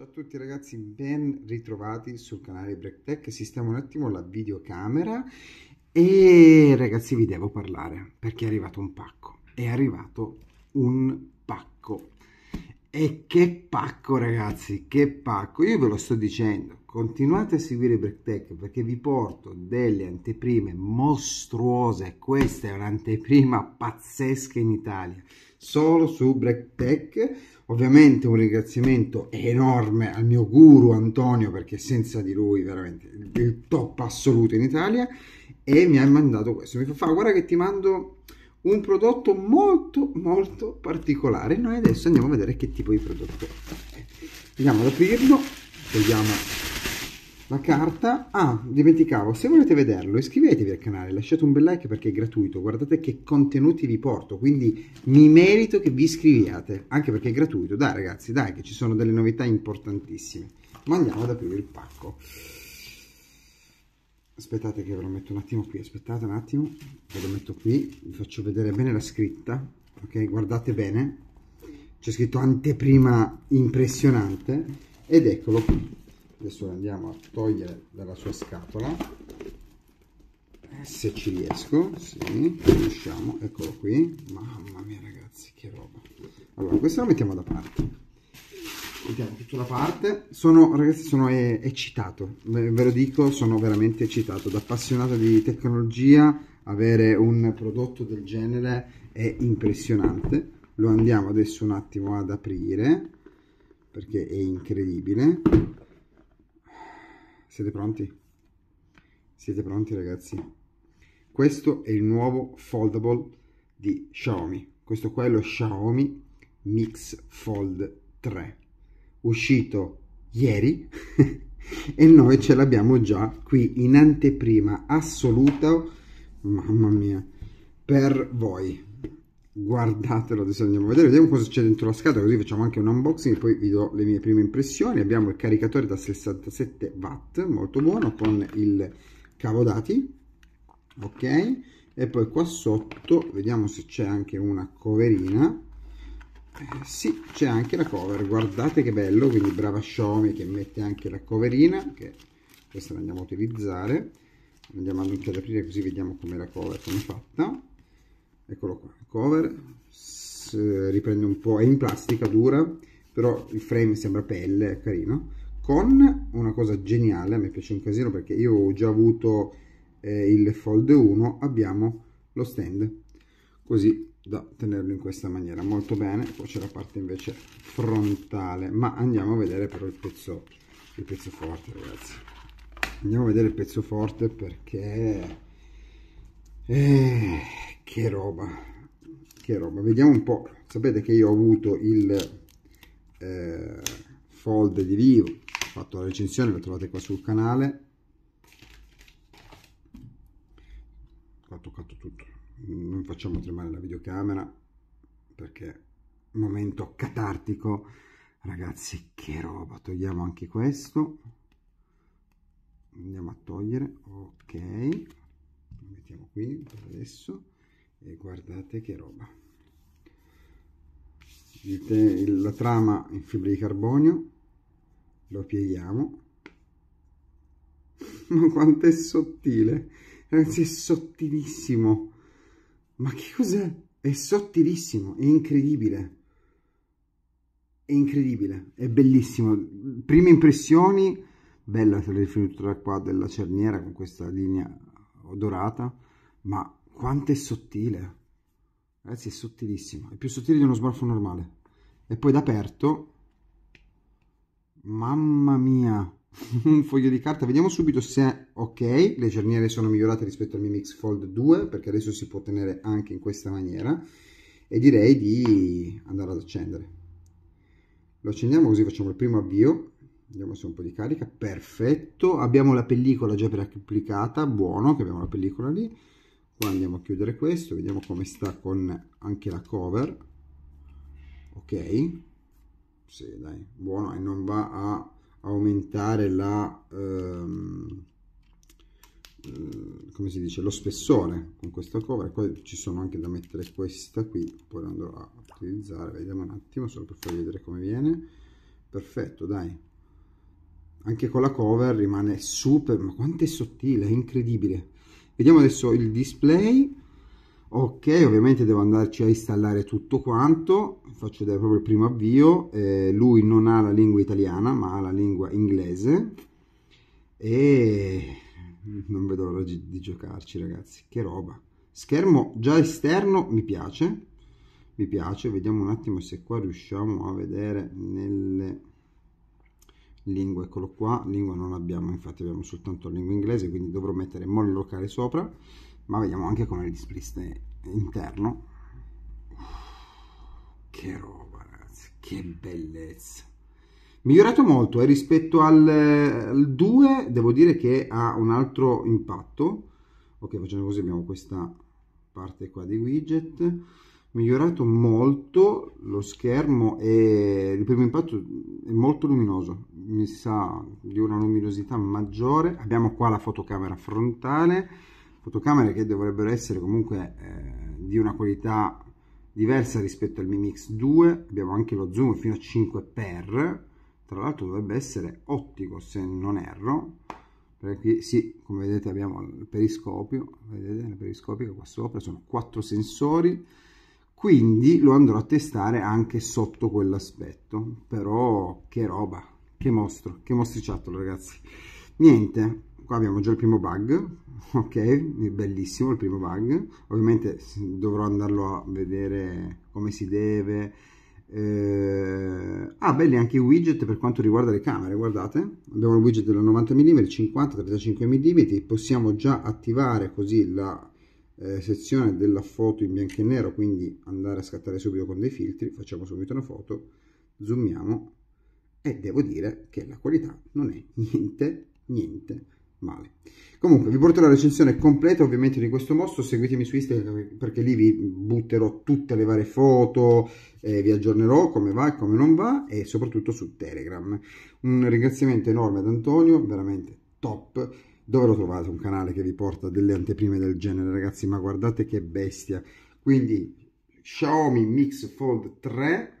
Ciao a tutti ragazzi, ben ritrovati sul canale Break Tech. Sistemo un attimo la videocamera e ragazzi vi devo parlare perché è arrivato un pacco. È arrivato un pacco e che pacco ragazzi, che pacco, io ve lo sto dicendo, continuate a seguire BreakTech perché vi porto delle anteprime mostruose, questa è un'anteprima pazzesca in Italia, solo su BreakTech, ovviamente un ringraziamento enorme al mio guru Antonio perché senza di lui veramente il top assoluto in Italia e mi ha mandato questo, mi fa guarda che ti mando un prodotto molto molto particolare noi adesso andiamo a vedere che tipo di prodotto è andiamo ad aprirlo togliamo la carta ah dimenticavo se volete vederlo iscrivetevi al canale lasciate un bel like perché è gratuito guardate che contenuti vi porto quindi mi merito che vi iscriviate anche perché è gratuito dai ragazzi dai che ci sono delle novità importantissime ma andiamo ad aprire il pacco aspettate che ve lo metto un attimo qui aspettate un attimo ve lo metto qui vi faccio vedere bene la scritta ok guardate bene c'è scritto anteprima impressionante ed eccolo qui adesso lo andiamo a togliere dalla sua scatola se ci riesco sì, riusciamo eccolo qui mamma mia ragazzi che roba allora questo lo mettiamo da parte vediamo cioè, tutta la parte sono ragazzi sono eh, eccitato ve lo dico sono veramente eccitato da appassionato di tecnologia avere un prodotto del genere è impressionante lo andiamo adesso un attimo ad aprire perché è incredibile siete pronti? siete pronti ragazzi? questo è il nuovo foldable di Xiaomi questo qua è lo Xiaomi Mix Fold 3 uscito ieri e noi ce l'abbiamo già qui in anteprima assoluta, mamma mia, per voi. Guardatelo, adesso andiamo a vedere, vediamo cosa c'è dentro la scatola, così facciamo anche un unboxing e poi vi do le mie prime impressioni. Abbiamo il caricatore da 67 watt, molto buono, con il cavo dati, ok? E poi qua sotto vediamo se c'è anche una coverina eh, sì c'è anche la cover guardate che bello quindi brava Xiaomi che mette anche la coverina che questa la andiamo a utilizzare andiamo anche ad aprire così vediamo come la cover come è fatta eccolo qua cover S riprende un po' è in plastica dura però il frame sembra pelle è carino con una cosa geniale a me piace un casino perché io ho già avuto eh, il fold 1 abbiamo lo stand così da tenerlo in questa maniera molto bene poi c'è la parte invece frontale ma andiamo a vedere però il pezzo il pezzo forte ragazzi andiamo a vedere il pezzo forte perché eh, che roba che roba vediamo un po sapete che io ho avuto il eh, fold di vivo ho fatto la recensione la trovate qua sul canale ho toccato tutto non facciamo tremare la videocamera perché momento catartico ragazzi che roba togliamo anche questo andiamo a togliere ok lo mettiamo qui per adesso e guardate che roba il la trama in fibra di carbonio lo pieghiamo ma quanto è sottile ragazzi è sottilissimo ma che cos'è? È sottilissimo, è incredibile. È incredibile, è bellissimo. Prime impressioni, bella la rifinitura qua della cerniera con questa linea dorata, ma quanto è sottile. Ragazzi, è sottilissimo. È più sottile di uno smartphone normale. E poi d'aperto, mamma mia, un foglio di carta, vediamo subito se, ok, le cerniere sono migliorate rispetto al Mi Mix Fold 2, perché adesso si può tenere anche in questa maniera, e direi di andare ad accendere. Lo accendiamo così facciamo il primo avvio, vediamo se un po' di carica, perfetto, abbiamo la pellicola già preapplicata, buono che abbiamo la pellicola lì, qua andiamo a chiudere questo, vediamo come sta con anche la cover, ok, sì dai, buono e non va a aumentare la, ehm, eh, come si dice, lo spessore con questa cover. Poi ci sono anche da mettere questa qui, poi andrò a utilizzare, vediamo un attimo, solo per farvi vedere come viene. Perfetto, dai. Anche con la cover rimane super, ma quanto è sottile, è incredibile. Vediamo adesso il display ok ovviamente devo andarci a installare tutto quanto faccio vedere proprio il primo avvio eh, lui non ha la lingua italiana ma ha la lingua inglese e non vedo l'ora di giocarci ragazzi che roba schermo già esterno mi piace mi piace vediamo un attimo se qua riusciamo a vedere nelle lingue eccolo qua lingua non abbiamo infatti abbiamo soltanto la lingua inglese quindi dovrò mettere molle locale sopra ma vediamo anche come il display interno che roba ragazzi che bellezza migliorato molto eh, rispetto al, al 2 devo dire che ha un altro impatto ok facendo così abbiamo questa parte qua di widget migliorato molto lo schermo e il primo impatto è molto luminoso mi sa di una luminosità maggiore abbiamo qua la fotocamera frontale fotocamere che dovrebbero essere comunque eh, di una qualità diversa rispetto al Mi Mix 2 abbiamo anche lo zoom fino a 5x tra l'altro dovrebbe essere ottico se non erro perché qui sì come vedete abbiamo il periscopio vedete la periscopio qua sopra sono quattro sensori quindi lo andrò a testare anche sotto quell'aspetto però che roba che mostro che mostriciattolo ragazzi niente qua abbiamo già il primo bug ok bellissimo il primo bug ovviamente dovrò andarlo a vedere come si deve eh... ah belli anche i widget per quanto riguarda le camere guardate abbiamo il widget della 90 mm 50 35 mm possiamo già attivare così la eh, sezione della foto in bianco e nero quindi andare a scattare subito con dei filtri facciamo subito una foto zoomiamo e devo dire che la qualità non è niente niente male. Comunque vi porterò la recensione completa ovviamente di questo mostro, seguitemi su Instagram perché lì vi butterò tutte le varie foto, eh, vi aggiornerò come va e come non va e soprattutto su Telegram. Un ringraziamento enorme ad Antonio, veramente top, dove lo trovate un canale che vi porta delle anteprime del genere ragazzi, ma guardate che bestia. Quindi Xiaomi Mix Fold 3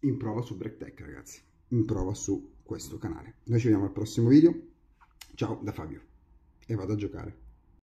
in prova su BreakTech ragazzi, in prova su questo canale. Noi ci vediamo al prossimo video. Ciao da Fabio e vado a giocare.